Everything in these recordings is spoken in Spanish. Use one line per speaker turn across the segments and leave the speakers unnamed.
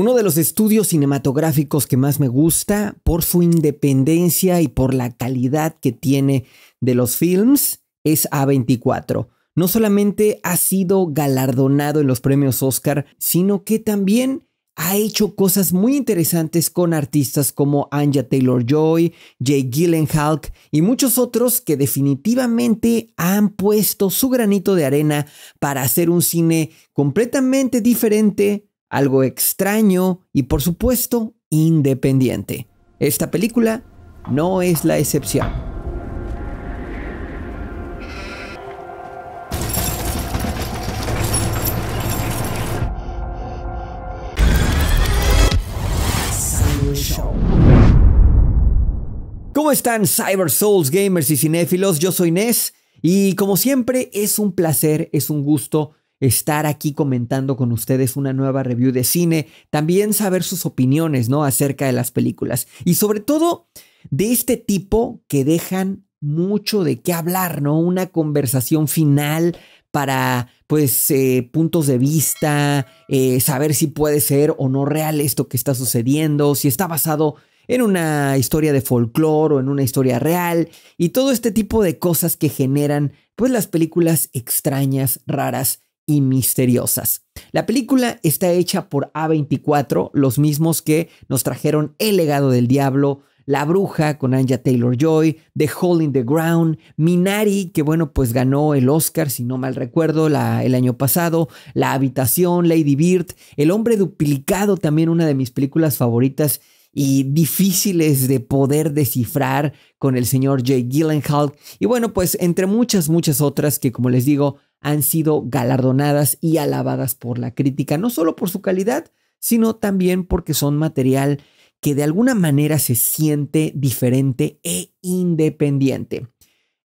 Uno de los estudios cinematográficos que más me gusta por su independencia y por la calidad que tiene de los films es A24. No solamente ha sido galardonado en los premios Oscar, sino que también ha hecho cosas muy interesantes con artistas como Anja Taylor Joy, Jay Gyllenhaal y muchos otros que definitivamente han puesto su granito de arena para hacer un cine completamente diferente algo extraño y por supuesto independiente. Esta película no es la excepción. ¿Cómo están Cyber Souls gamers y cinéfilos? Yo soy Ness y como siempre es un placer, es un gusto estar aquí comentando con ustedes una nueva review de cine, también saber sus opiniones, ¿no? Acerca de las películas y sobre todo de este tipo que dejan mucho de qué hablar, ¿no? Una conversación final para, pues, eh, puntos de vista, eh, saber si puede ser o no real esto que está sucediendo, si está basado en una historia de folclore o en una historia real y todo este tipo de cosas que generan, pues, las películas extrañas, raras y misteriosas. La película está hecha por A24, los mismos que nos trajeron El legado del diablo, La bruja con Anja Taylor Joy, The Hole in the Ground, Minari, que bueno, pues ganó el Oscar, si no mal recuerdo, la, el año pasado, La habitación, Lady Bird, El hombre duplicado, también una de mis películas favoritas y difíciles de poder descifrar con el señor Jay Gyllenhaal. Y bueno, pues entre muchas, muchas otras que como les digo, han sido galardonadas y alabadas por la crítica, no solo por su calidad, sino también porque son material que de alguna manera se siente diferente e independiente.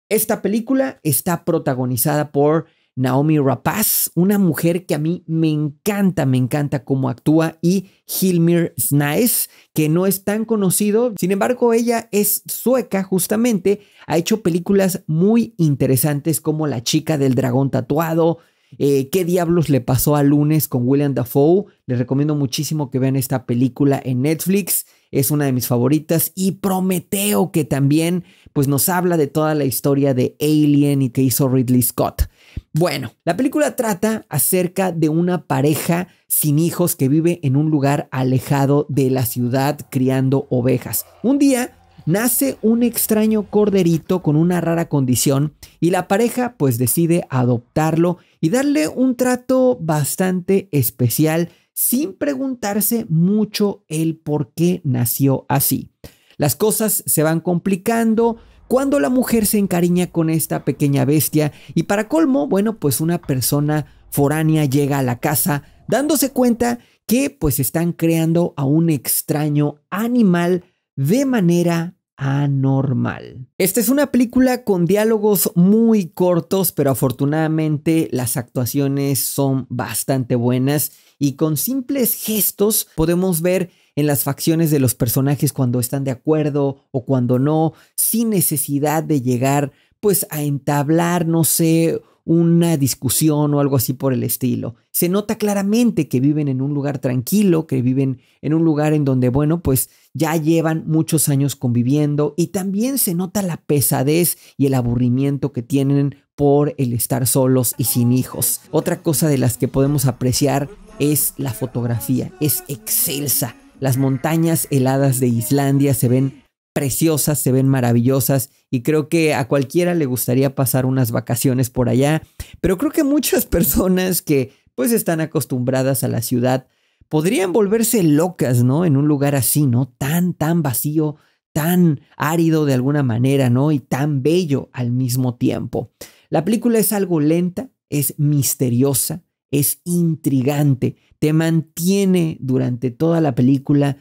Esta película está protagonizada por Naomi Rapaz, una mujer que a mí me encanta, me encanta cómo actúa, y Hilmir Snaes, que no es tan conocido, sin embargo ella es sueca justamente, ha hecho películas muy interesantes como La chica del dragón tatuado, eh, ¿Qué diablos le pasó a lunes con William Dafoe? Les recomiendo muchísimo que vean esta película en Netflix es una de mis favoritas y Prometeo que también pues nos habla de toda la historia de Alien y que hizo Ridley Scott. Bueno, la película trata acerca de una pareja sin hijos que vive en un lugar alejado de la ciudad criando ovejas. Un día nace un extraño corderito con una rara condición y la pareja pues decide adoptarlo y darle un trato bastante especial sin preguntarse mucho el por qué nació así. Las cosas se van complicando cuando la mujer se encariña con esta pequeña bestia y para colmo, bueno, pues una persona foránea llega a la casa dándose cuenta que pues están creando a un extraño animal de manera anormal. Esta es una película con diálogos muy cortos, pero afortunadamente las actuaciones son bastante buenas y con simples gestos podemos ver en las facciones de los personajes cuando están de acuerdo o cuando no, sin necesidad de llegar pues a entablar, no sé, una discusión o algo así por el estilo. Se nota claramente que viven en un lugar tranquilo, que viven en un lugar en donde, bueno, pues ya llevan muchos años conviviendo y también se nota la pesadez y el aburrimiento que tienen por el estar solos y sin hijos. Otra cosa de las que podemos apreciar es la fotografía, es excelsa. Las montañas heladas de Islandia se ven preciosas, se ven maravillosas y creo que a cualquiera le gustaría pasar unas vacaciones por allá, pero creo que muchas personas que pues están acostumbradas a la ciudad podrían volverse locas, ¿no? En un lugar así, ¿no? Tan, tan vacío, tan árido de alguna manera, ¿no? Y tan bello al mismo tiempo. La película es algo lenta, es misteriosa, es intrigante, te mantiene durante toda la película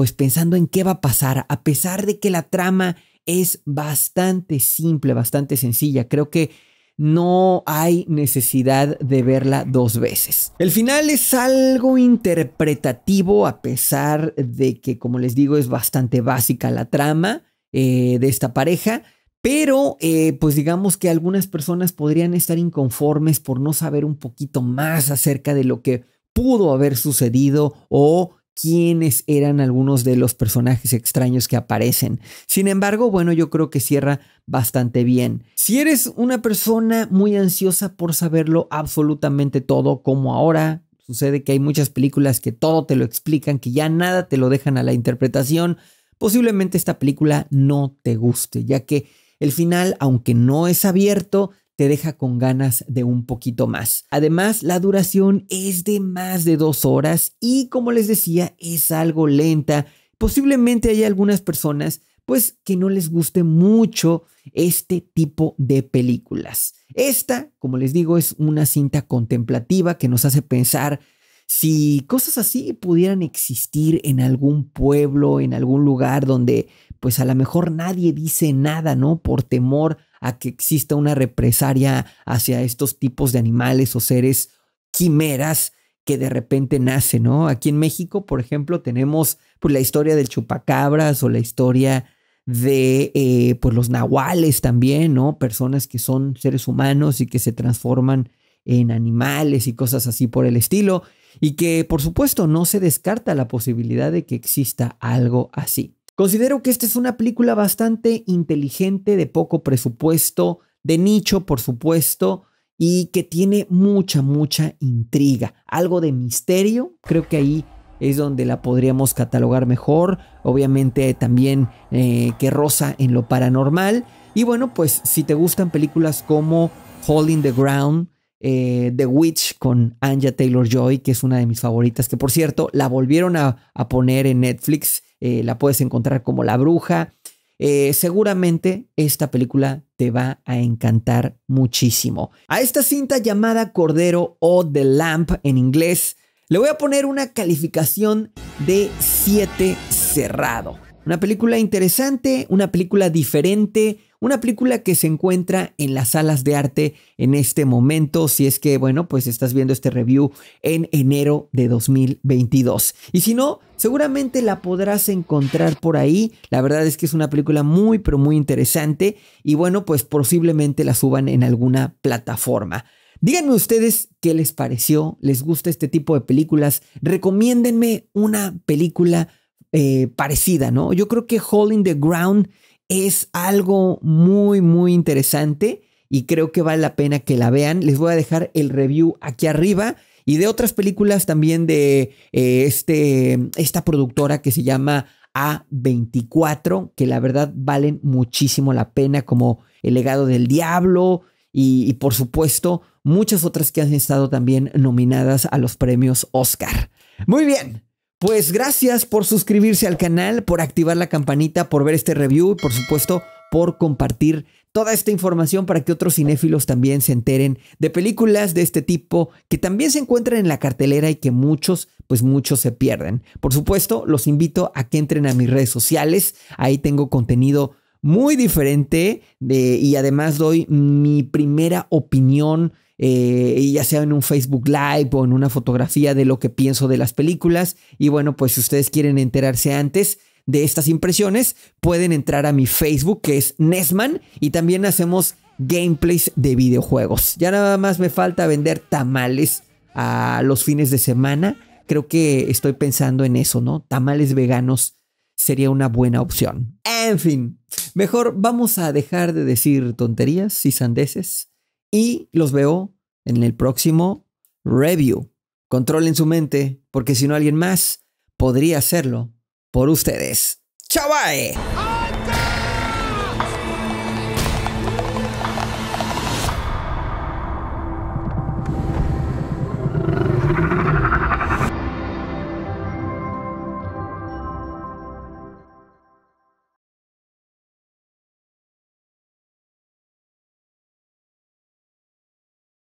pues pensando en qué va a pasar, a pesar de que la trama es bastante simple, bastante sencilla. Creo que no hay necesidad de verla dos veces. El final es algo interpretativo a pesar de que, como les digo, es bastante básica la trama eh, de esta pareja. Pero, eh, pues digamos que algunas personas podrían estar inconformes por no saber un poquito más acerca de lo que pudo haber sucedido o quiénes eran algunos de los personajes extraños que aparecen. Sin embargo, bueno, yo creo que cierra bastante bien. Si eres una persona muy ansiosa por saberlo absolutamente todo, como ahora, sucede que hay muchas películas que todo te lo explican, que ya nada te lo dejan a la interpretación, posiblemente esta película no te guste, ya que el final, aunque no es abierto, te deja con ganas de un poquito más. Además, la duración es de más de dos horas y como les decía, es algo lenta. Posiblemente haya algunas personas pues que no les guste mucho este tipo de películas. Esta, como les digo, es una cinta contemplativa que nos hace pensar si cosas así pudieran existir en algún pueblo, en algún lugar donde pues a lo mejor nadie dice nada, ¿no? Por temor a que exista una represaria hacia estos tipos de animales o seres quimeras que de repente nacen, ¿no? Aquí en México, por ejemplo, tenemos pues, la historia del chupacabras o la historia de eh, pues, los nahuales también, ¿no? Personas que son seres humanos y que se transforman en animales y cosas así por el estilo, y que por supuesto no se descarta la posibilidad de que exista algo así. Considero que esta es una película bastante inteligente, de poco presupuesto, de nicho, por supuesto, y que tiene mucha, mucha intriga, algo de misterio, creo que ahí es donde la podríamos catalogar mejor, obviamente también eh, que rosa en lo paranormal, y bueno, pues si te gustan películas como Holding the Ground, eh, The Witch con Anja Taylor Joy, que es una de mis favoritas, que por cierto la volvieron a, a poner en Netflix eh, la puedes encontrar como La Bruja. Eh, seguramente esta película te va a encantar muchísimo. A esta cinta llamada Cordero o The Lamp en inglés, le voy a poner una calificación de 7 cerrado. Una película interesante, una película diferente, una película que se encuentra en las salas de arte en este momento, si es que, bueno, pues estás viendo este review en enero de 2022. Y si no, seguramente la podrás encontrar por ahí. La verdad es que es una película muy, pero muy interesante y bueno, pues posiblemente la suban en alguna plataforma. Díganme ustedes qué les pareció, les gusta este tipo de películas, recomiéndenme una película eh, parecida, ¿no? Yo creo que Holding the Ground es algo muy, muy interesante y creo que vale la pena que la vean. Les voy a dejar el review aquí arriba y de otras películas también de eh, este, esta productora que se llama A24, que la verdad valen muchísimo la pena, como El legado del diablo y, y por supuesto muchas otras que han estado también nominadas a los premios Oscar. Muy bien. Pues gracias por suscribirse al canal, por activar la campanita, por ver este review y por supuesto por compartir toda esta información para que otros cinéfilos también se enteren de películas de este tipo que también se encuentran en la cartelera y que muchos, pues muchos se pierden. Por supuesto, los invito a que entren a mis redes sociales, ahí tengo contenido muy diferente y además doy mi primera opinión eh, ya sea en un Facebook Live o en una fotografía de lo que pienso de las películas. Y bueno, pues si ustedes quieren enterarse antes de estas impresiones, pueden entrar a mi Facebook que es Nesman y también hacemos gameplays de videojuegos. Ya nada más me falta vender tamales a los fines de semana. Creo que estoy pensando en eso, ¿no? Tamales veganos sería una buena opción. En fin, mejor vamos a dejar de decir tonterías y sandeces y los veo en el próximo review. Controlen su mente porque si no alguien más podría hacerlo por ustedes. ¡Chao! Bye!